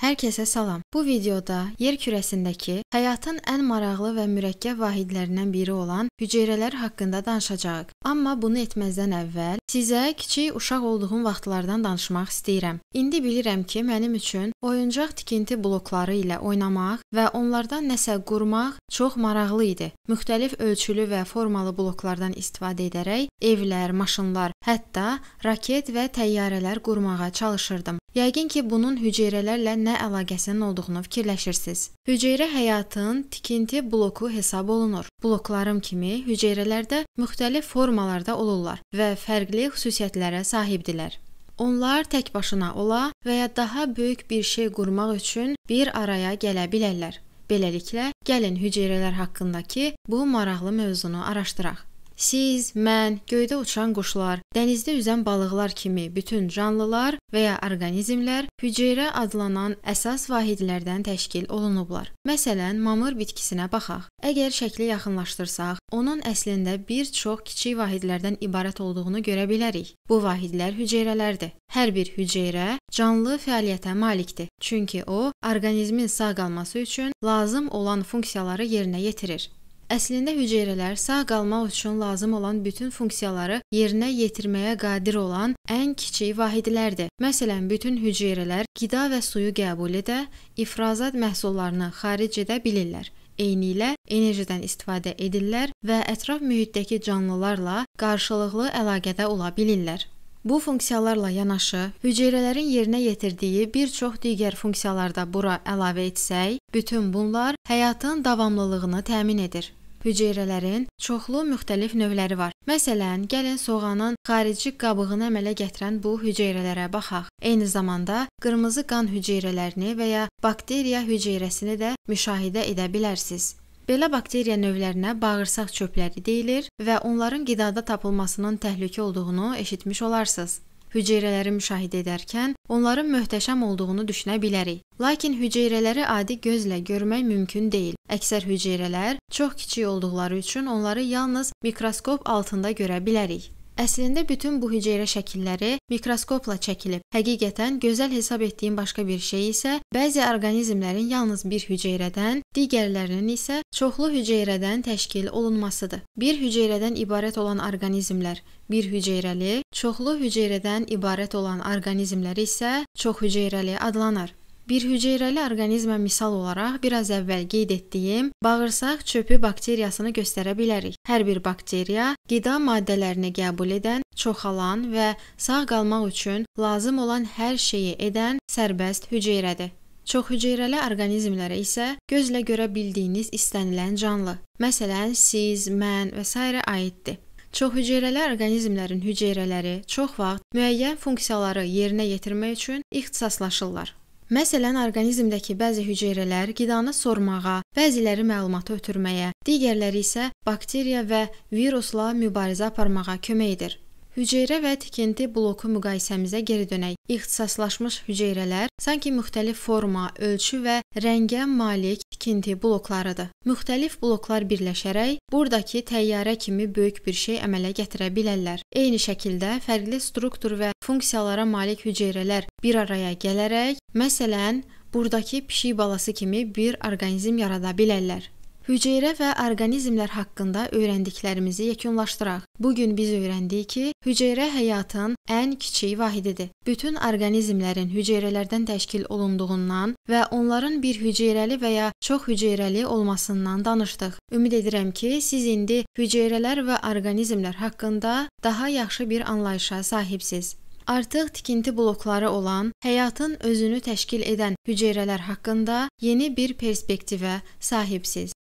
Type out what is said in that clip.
Herkese salam. Bu videoda yer kürəsindəki həyatın ən maraqlı və mürəkkəb vahidlərindən biri olan hüceyrələr haqqında danışacağıq. Amma bunu etməzdən əvvəl sizə kiçik uşaq olduğum vaxtlardan danışmaq istəyirəm. İndi bilirəm ki, mənim üçün oyuncaq tikinti blokları ilə oynamaq və onlardan nəsə qurmaq çox maraqlı idi. Müxtəlif ölçülü və formalı bloklardan istifadə edərək evlər, maşınlar, hətta raket və təyyarələr qurmağa çalışırdım. Yəqin ki, bunun hüceyrələrlə nə nə əlaqəsinin olduğunu fikirləşirsiniz. Hüceyrə həyatın tikinti bloku hesab olunur. Bloklarım kimi hüceyrələrdə müxtəlif formalarda olurlar və fərqli xüsusiyyətlərə sahibdirlər. Onlar tək başına ola və ya daha böyük bir şey qurmaq üçün bir araya gələ bilərlər. Beləliklə, gəlin hüceyrələr haqqındakı bu maraqlı mövzunu araşdıraq. Siz, mən, göydə uçan quşlar, dənizdə üzən balıqlar kimi bütün canlılar və ya orqanizmlər hüceyrə adlanan əsas vahidlərdən təşkil olunublar. Məsələn, mamır bitkisinə baxaq. Əgər şəkli yaxınlaşdırsaq, onun əslində bir çox kiçik vahidlərdən ibarət olduğunu görə bilərik. Bu vahidlər hüceyrələrdir. Hər bir hüceyrə canlı fəaliyyətə malikdir, çünki o orqanizmin sağ qalması üçün lazım olan funksiyaları yerinə yetirir. Əslində hüceyrələr sağ qalmaq üçün lazım olan bütün funksiyaları yerinə yetirməyə qadir olan ən kiçik vahidlərdir. Məsələn, bütün hüceyrələr qida və suyu qəbul edə, ifrazat məhsullarını xaric edə bilirlər. Eynilə enerjidən istifadə edirlər və ətraf mühitdəki canlılarla qarşılıqlı əlaqədə ola bilirlər. Bu funksiyalarla yanaşı, hüceyrələrin yerinə yetirdiyi bir çox digər funksiyalarda bura əlavə etsək, Bütün bunlar həyatın davamlılığını təmin edir. Hüceyrələrin çoxlu müxtəlif növləri var. Məsələn, gəlin soğanın xarici qabığını əmələ gətirən bu hüceyrələrə baxaq. Eyni zamanda qırmızı qan hüceyrələrini və ya bakteriya hüceyrəsini də müşahidə edə bilərsiniz. Belə bakteriya növlərinə bağırsaq çöpləri deyilir və onların qidada tapılmasının təhlükə olduğunu eşitmiş olarsınız hüceyrələri müşahidə edərkən onların möhtəşəm olduğunu düşünə bilərik. Lakin hüceyrələri adi gözlə görmək mümkün deyil. Əksər hüceyrələr çox kiçik olduqları üçün onları yalnız mikroskop altında görə bilərik. Əslində bütün bu hüceyrə şəkilləri mikroskopla çəkilib. Həqiqətən gözəl hesab etdiyim başqa bir şey isə bəzi orqanizmlərin yalnız bir hüceyrədən, digərlərinin isə çoxlu hüceyrədən təşkil olunmasıdır. Bir hüceyrədən ibarət olan orqanizmlər bir hüceyrəli, çoxlu hüceyrədən ibarət olan orqanizmlər isə çox hüceyrəli adlanır. Bir hüceyrəli orqanizmə misal olaraq biraz əvvəl qeyd etdiyim bağırsaq çöpü bakteriyasını göstərə bilərik. Hər bir bakteriya qida maddələrini qəbul edən, çoxalan və sağ qalmaq üçün lazım olan hər şeyi edən sərbəst hüceyrədir. Çox hüceyrəli orqanizmlərə isə gözlə görə bildiyiniz istənilən canlı, məsələn, siz, mən və s. aiddir. Çox hüceyrəli orqanizmlərin hüceyrələri çox vaxt müəyyən funksiyaları yerinə yetirmək üçün ixtisaslaşırlar. Məsələn, orqanizmdəki bəzi hüceyrələr qidanı sormağa, bəziləri məlumatı ötürməyə, digərləri isə bakteriya və virusla mübarizə aparmağa kömək edir. Hüceyrə və tikinti bloku müqayisəmizə geri dönək. İxtisaslaşmış hüceyrələr sanki müxtəlif forma, ölçü və rəngə malik tikinti bloklarıdır. Müxtəlif bloklar birləşərək burdakı təyyarə kimi böyük bir şey əmələ gətirə bilərlər. Eyni şəkildə fərqli struktur və funksiyalara malik hüceyrələr bir araya gələrək, məsələn, burdakı pişik balası kimi bir orqanizm yarada bilərlər. Hüceyrə və orqanizmlər haqqında öyrəndiklərimizi yekunlaşdıraq. Bu gün biz öyrəndik ki, hüceyrə həyatın ən kiçik vahididir. Bütün orqanizmlərin hüceyrələrdən təşkil olunduğundan və onların bir hüceyrəli və ya çox hüceyrəli olmasından danışdıq. Ümid edirəm ki, siz indi hüceyrələr və orqanizmlər haqqında daha yaxşı bir anlayışa sahibsiniz artıq tikinti blokları olan, həyatın özünü təşkil edən hüceyrələr haqqında yeni bir perspektivə sahibsiz.